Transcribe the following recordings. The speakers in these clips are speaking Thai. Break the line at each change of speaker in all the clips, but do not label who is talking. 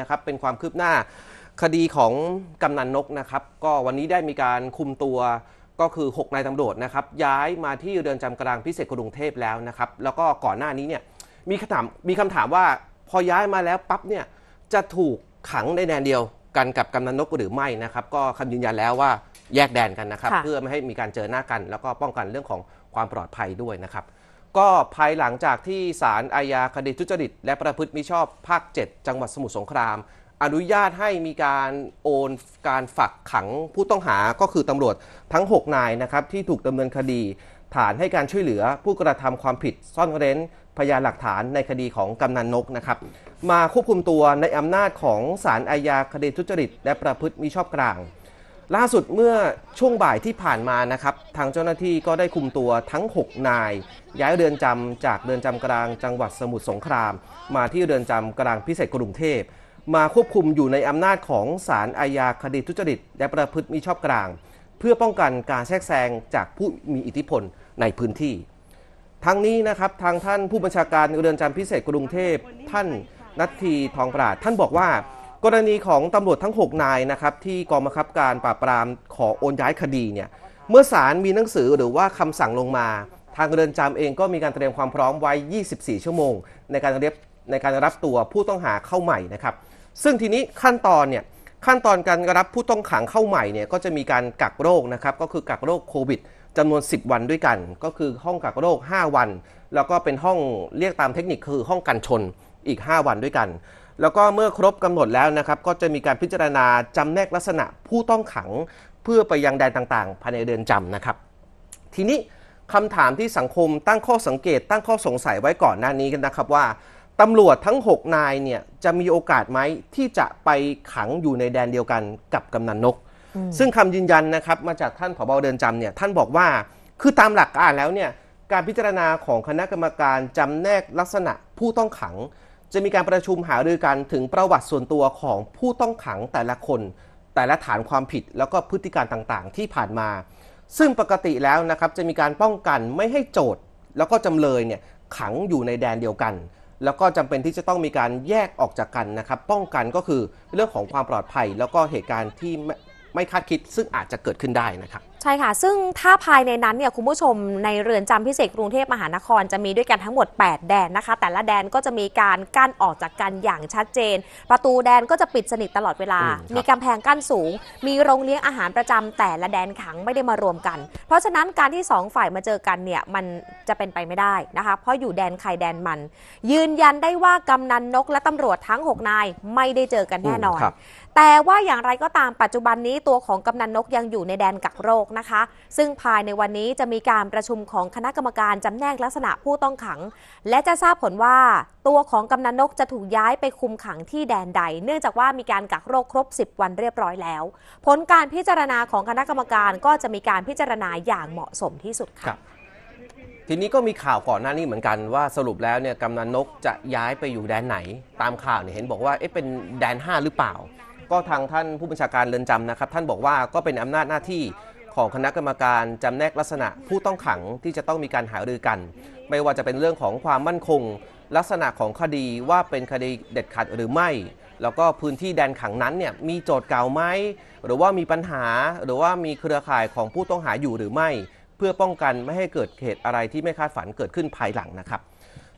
นะครับเป็นความคืบหน้าคดีของกำนันนกนะครับ ก็วันนี้ได้มีการคุมตัวก็คือ6นายตำรวจนะครับย้ายมาที่เดือนจำกลางพิเศษกรุงเทพแล้วนะครับ แล้วก็ก่อนหน้านี้เนี่ยมีคำถามมีคำถามว่าพอย้ายมาแล้วปั๊บเนี่ยจะถูกขังในแดนเดียวกันกับกำนันนกหรือไม่นะครับ ก็คำยืนยันแล้วว่าแยกแดนกันนะครับ เพื่อไม่ให้มีการเจอหน้ากัน แล้วก็ป้องกันเรื่องของความปลอดภัยด้วยนะครับก็ภายหลังจากที่ศาลอาญาคดีทุจริต และประพฤติมิชอบภาค 7 จังหวัดสมุทรสงคราม อนุญาตให้มีการโอนการฝักขังผู้ต้องหาก็คือตำรวจทั้ง 6 นายนะครับ ที่ถูกดำเนินคดี ฐานให้การช่วยเหลือผู้กระทำความผิดซ่อนเร้น พยานหลักฐานในคดีของกำนันนกนะครับ มาควบคุมตัวในอำนาจของศาลอาญาคดีทุจริตและประพฤติมิชอบกลางล่าสุดเมื่อช่วงบ่ายที่ผ่านมานะครับ ทางเจ้าหน้าที่ก็ได้คุมตัวทั้ง 6 นาย ย้ายเรือนจำจากเรือนจำกลางจังหวัดสมุทรสงคราม มาที่เรือนจำกลางพิเศษกรุงเทพ มาควบคุมอยู่ในอำนาจของศาลอาญาคดีทุจริตและประพฤติมิชอบกลาง เพื่อป้องกันการแทรกแซงจากผู้มีอิทธิพล ในพื้นที่ ทั้งนี้นะครับทางท่านผู้บัญชาการเรือนจำพิเศษกรุงเทพท่านนัททีทองปราดท่านบอกว่ากรณีของตำรวจทั้ง 6นายนะครับที่กองบังคับการปราบปรามขอโอนย้ายคดีเนี่ยเมื่อศาลมีหนังสือหรือว่าคำสั่งลงมา ทางเรือนจำเองก็มีการเตรียมความพร้อมไว้ 24 ชั่วโมง ในการเรียบในการรับตัวผู้ต้องหาเข้าใหม่นะครับซึ่งทีนี้ขั้นตอนเนี่ยขั้นตอนการรับผู้ต้องขังเข้าใหม่เนี่ยก็จะมีการกักโรคนะครับก็คือกักโรคโควิดจำนวน 10 วันด้วยกัน ก็คือห้องกักโรค 5 วัน แล้วก็เป็นห้องเรียกตามเทคนิคคือห้องกันชนอีก 5 วันด้วยกันแล้วก็เมื่อครบกำหนดแล้วนะครับก็จะมีการพิจารณาจำแนกลักษณะผู้ต้องขัง เพื่อไปยังแดนต่างๆภายในเดือนจำนะครับ ทีนี้คำถามที่สังคมตั้งข้อสังเกต ตั้งข้อสงสัยไว้ก่อนหน้านี้กันนะครับว่าตำรวจทั้ง 6 นายเนี่ยจะมีโอกาสไหมที่จะไปขังอยู่ในแดนเดียวกันกับกำนันนก ซึ่งคำยืนยันนะครับมาจากท่านผบเดินจำเนี่ยท่านบอกว่าคือตามหลักการแล้วเนี่ยการพิจารณาของคณะกรรมการจำแนกลักษณะผู้ต้องขังจะมีการประชุมหารือกันถึงประวัติส่วนตัวของผู้ต้องขังแต่ละคนแต่ละฐานความผิดแล้วก็พฤติการต่างๆที่ผ่านมา ซึ่งปกติแล้วนะครับจะมีการป้องกันไม่ให้โจทย์แล้วก็จำเลยเนี่ยขังอยู่ในแดนเดียวกัน แล้วก็จำเป็นที่จะต้องมีการแยกออกจากกันนะครับ ป้องกันก็คือเรื่องของความปลอดภัย แล้วก็เหตุการณ์ที่ไม่คาดคิด ซึ่งอาจจะเกิดขึ้นได้นะครับ
ใช่ค่ะ ซึ่งถ้าภายในนั้นเนี่ยคุณผู้ชมในเรือนจำพิเศษกรุงเทพมหานคร จะมีด้วยกันทั้งหมด 8 แดนนะคะ แต่ละแดนก็จะมีการกั้นออกจากกันอย่างชัดเจน ประตูแดนก็จะปิดสนิทตลอดเวลา มีกำแพงกั้นสูง มีโรงเลี้ยงอาหารประจำ แต่ละแดนขังไม่ได้มารวมกัน เพราะฉะนั้นการที่ 2 ฝ่ายมาเจอกันเนี่ยมันจะเป็นไปไม่ได้นะคะ เพราะอยู่แดนใครแดนมัน ยืนยันได้ว่ากำนันนกและตำรวจทั้ง 6 นายไม่ได้เจอกันแน่นอน แต่ว่าอย่างไรก็ตามปัจจุบันนี้ตัวของกำนันนกยังอยู่ในแดนกักโรคนะคะซึ่งภายในวันนี้จะมีการประชุมของคณะกรรมการจำแนกลักษณะผู้ต้องขัง และจะทราบผลว่าตัวของกำนันนกจะถูกย้ายไปคุมขังที่แดนใด เนื่องจากว่ามีการกักโรคครบ 10 วันเรียบร้อยแล้ว ผลการพิจารณาของคณะกรรมการก็จะมีการพิจารณาอย่างเหมาะสมที่สุด
ค่ะทีนี้ก็มีข่าวก่อนหน้านี้เหมือนกันว่า สรุปแล้วเนี่ยกำนันนกจะย้ายไปอยู่แดนไหน ตามข่าวเนี่ยเห็นบอกว่าเอ๊ะเป็นแดน 5 หรือเปล่า ก็ทางท่านผู้บัญชาการเรือนจำนะครับท่านบอกว่าก็เป็นอำนาจหน้าที่ของคณะกรรมการจำแนกลักษณะผู้ต้องขังที่จะต้องมีการหารือกัน ไม่ว่าจะเป็นเรื่องของความมั่นคงลักษณะของคดีว่าเป็นคดีเด็ดขาดหรือไม่ แล้วก็พื้นที่แดนขังนั้นเนี่ยมีโจทย์เก่าไหมหรือว่ามีปัญหาหรือว่ามีเครือข่ายของผู้ต้องหาอยู่หรือไม่ เพื่อป้องกันไม่ให้เกิดเหตุอะไรที่ไม่คาดฝันเกิดขึ้นภายหลังนะครับ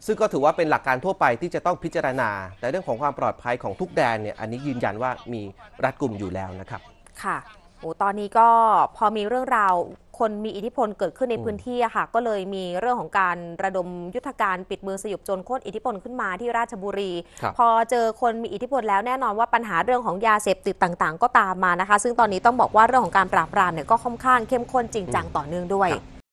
ซึ่งก็ถือว่าเป็นหลักการทั่วไปที่จะต้องพิจารณาแต่เรื่องของความปลอดภัยของทุกแดนเนี่ยอันนี้ยืนยันว่ามีรัดกลุ่มอยู่แล้วนะครับ
ค่ะโอ้ตอนนี้ก็พอมีเรื่องราวคนมีอิทธิพลเกิดขึ้นในพื้นที่ค่ะ ก็เลยมีเรื่องของการระดมยุทธการปิดเมืองสยบโจรโคตรอิทธิพลขึ้นมาที่ราชบุรี พอเจอคนมีอิทธิพลแล้วแน่นอนว่าปัญหาเรื่องของยาเสพติดต่างๆ ก็ตามมานะคะ ซึ่งตอนนี้ต้องบอกว่าเรื่องของการปราบปรามเนี่ยก็ค่อนข้างเข้มข้นจริงจังต่อเนื่องด้วย